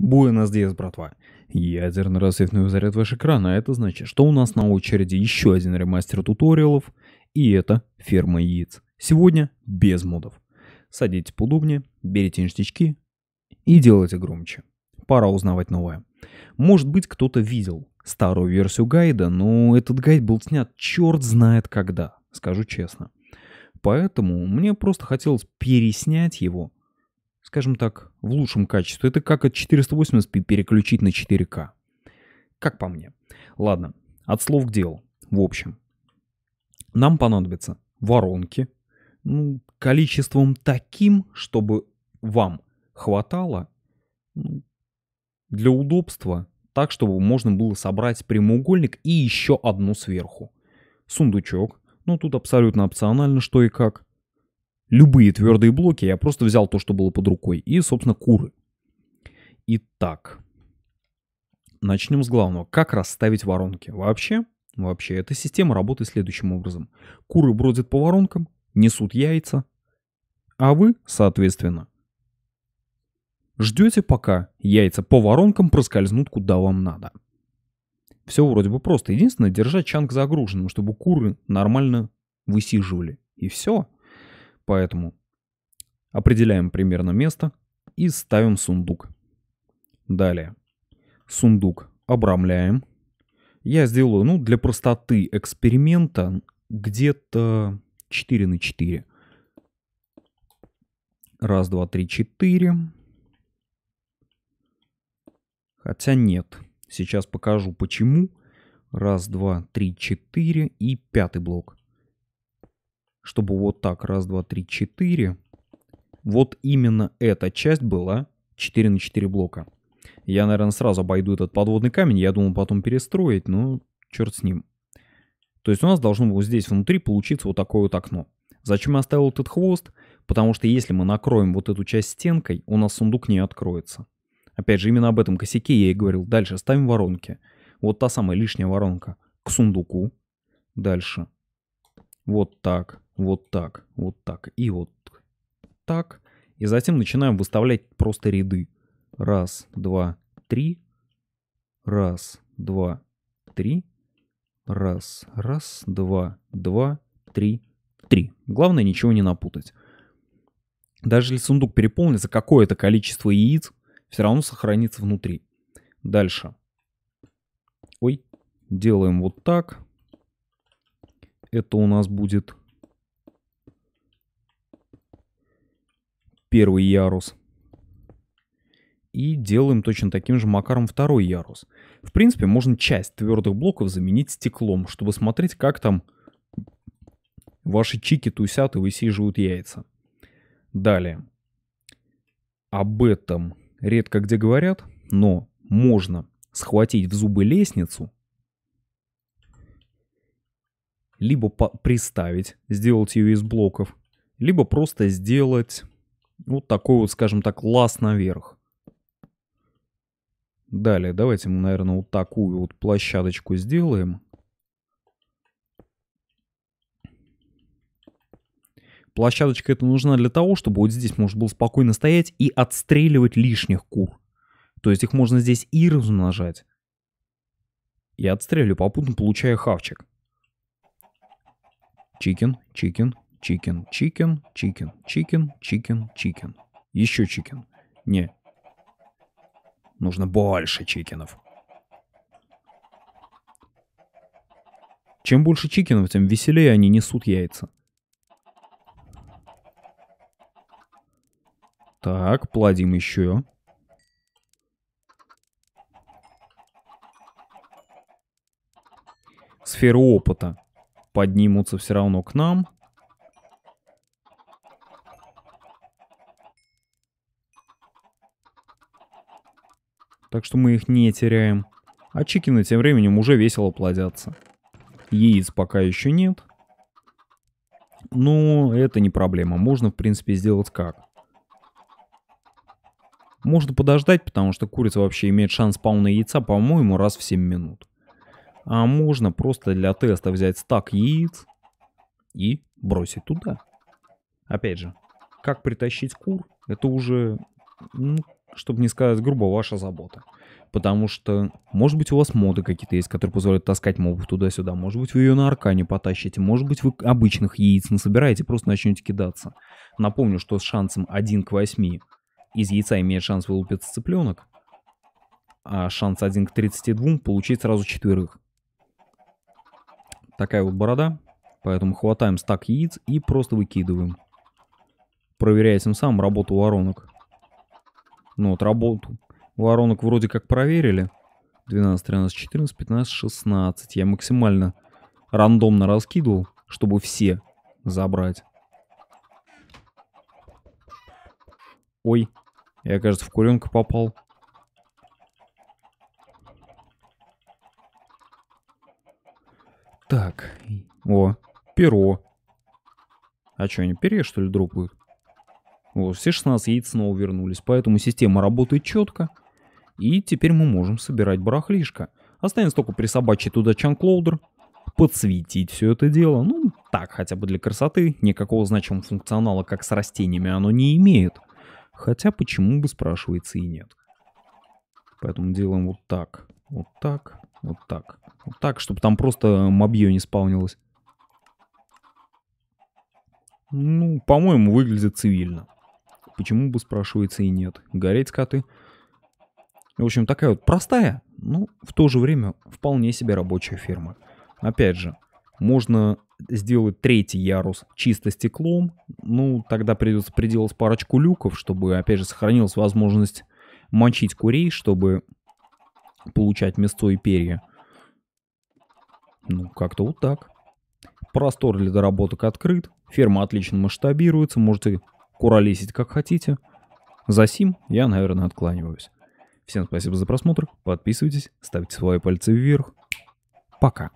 Буэнос Диас, братва. Ядерный рассветный заряд ваш экран, а это значит, что у нас на очереди еще один ремастер туториалов, и это ферма яиц. Сегодня без модов. Садитесь поудобнее, берите ништячки и делайте громче. Пора узнавать новое. Может быть, кто-то видел старую версию гайда, но этот гайд был снят черт знает когда, скажу честно. Поэтому мне просто хотелось переснять его скажем так, в лучшем качестве. Это как от 480p переключить на 4К. Как по мне. Ладно, от слов к делу. В общем, нам понадобятся воронки, ну, количеством таким, чтобы вам хватало ну, для удобства, так, чтобы можно было собрать прямоугольник и еще одну сверху. Сундучок, ну тут абсолютно опционально, что и как любые твердые блоки, я просто взял то, что было под рукой, и, собственно, куры. Итак, начнем с главного. Как расставить воронки? Вообще, вообще, эта система работает следующим образом. Куры бродят по воронкам, несут яйца, а вы, соответственно, ждете, пока яйца по воронкам проскользнут куда вам надо. Все вроде бы просто. Единственное, держать чанг загруженным, чтобы куры нормально высиживали. И все. Поэтому определяем примерно место и ставим сундук. Далее. Сундук обрамляем. Я сделаю, ну, для простоты эксперимента где-то 4 на 4. Раз, два, три, четыре. Хотя нет. Сейчас покажу почему. Раз, два, три, четыре и пятый блок чтобы вот так, раз, два, три, четыре. Вот именно эта часть была 4 на 4 блока. Я, наверное, сразу обойду этот подводный камень. Я думал потом перестроить, но черт с ним. То есть у нас должно было здесь внутри получиться вот такое вот окно. Зачем я оставил этот хвост? Потому что если мы накроем вот эту часть стенкой, у нас сундук не откроется. Опять же, именно об этом косяке я и говорил. Дальше ставим воронки. Вот та самая лишняя воронка к сундуку. Дальше. Вот так вот так, вот так и вот так. И затем начинаем выставлять просто ряды. Раз, два, три. Раз, два, три. Раз, раз, два, два, три, три. Главное ничего не напутать. Даже если сундук переполнится, какое-то количество яиц все равно сохранится внутри. Дальше. Ой, делаем вот так. Это у нас будет первый ярус. И делаем точно таким же макаром второй ярус. В принципе, можно часть твердых блоков заменить стеклом, чтобы смотреть, как там ваши чики тусят и высиживают яйца. Далее. Об этом редко где говорят, но можно схватить в зубы лестницу, либо приставить, сделать ее из блоков, либо просто сделать вот такой вот, скажем так, лаз наверх. Далее давайте мы, наверное, вот такую вот площадочку сделаем. Площадочка эта нужна для того, чтобы вот здесь можно было спокойно стоять и отстреливать лишних кур. То есть их можно здесь и размножать. И отстреливаю, попутно получая хавчик. Чикен, чикен, чикен, чикен, чикен, чикен, чикен, чикен. Еще чикен. Не. Нужно больше чикенов. Чем больше чикенов, тем веселее они несут яйца. Так, плодим еще. Сферу опыта поднимутся все равно к нам. так что мы их не теряем. А чикины тем временем уже весело плодятся. Яиц пока еще нет. Но ну, это не проблема. Можно, в принципе, сделать как. Можно подождать, потому что курица вообще имеет шанс спауна яйца, по-моему, раз в 7 минут. А можно просто для теста взять стак яиц и бросить туда. Опять же, как притащить кур, это уже ну, чтобы не сказать грубо, ваша забота. Потому что, может быть, у вас моды какие-то есть, которые позволяют таскать мобу туда-сюда. Может быть, вы ее на аркане потащите. Может быть, вы обычных яиц насобираете, просто начнете кидаться. Напомню, что с шансом 1 к 8 из яйца имеет шанс вылупиться цыпленок, а шанс 1 к 32 получить сразу четверых. Такая вот борода. Поэтому хватаем стак яиц и просто выкидываем. Проверяя тем самым работу воронок. Ну вот работу. Воронок вроде как проверили. 12, 13, 14, 15, 16. Я максимально рандомно раскидывал, чтобы все забрать. Ой, я, кажется, в куренка попал. Так, о, перо. А что, они перья, что ли, дропают? Вот, все 16 яиц снова вернулись, поэтому система работает четко. И теперь мы можем собирать барахлишко. Останется только присобачить туда чанклоудер, подсветить все это дело. Ну, так, хотя бы для красоты. Никакого значимого функционала, как с растениями, оно не имеет. Хотя, почему бы, спрашивается, и нет. Поэтому делаем вот так, вот так, вот так, вот так, чтобы там просто мобье не спавнилось. Ну, по-моему, выглядит цивильно. Почему бы, спрашивается, и нет. Гореть скоты. В общем, такая вот простая, но ну, в то же время вполне себе рабочая ферма. Опять же, можно сделать третий ярус чисто стеклом. Ну, тогда придется приделать парочку люков, чтобы, опять же, сохранилась возможность мочить курей, чтобы получать мясо и перья. Ну, как-то вот так. Простор для доработок открыт. Ферма отлично масштабируется. Можете куролесить как хотите. За сим я, наверное, откланиваюсь. Всем спасибо за просмотр, подписывайтесь, ставьте свои пальцы вверх. Пока.